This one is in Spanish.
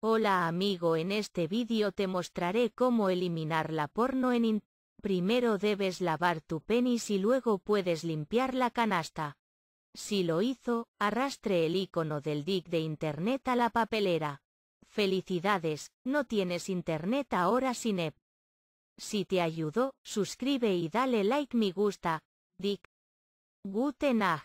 Hola amigo en este vídeo te mostraré cómo eliminar la porno en Internet. Primero debes lavar tu penis y luego puedes limpiar la canasta. Si lo hizo, arrastre el icono del DIC de internet a la papelera. Felicidades, no tienes internet ahora sin EP. Si te ayudó, suscribe y dale like me gusta, dick. Guten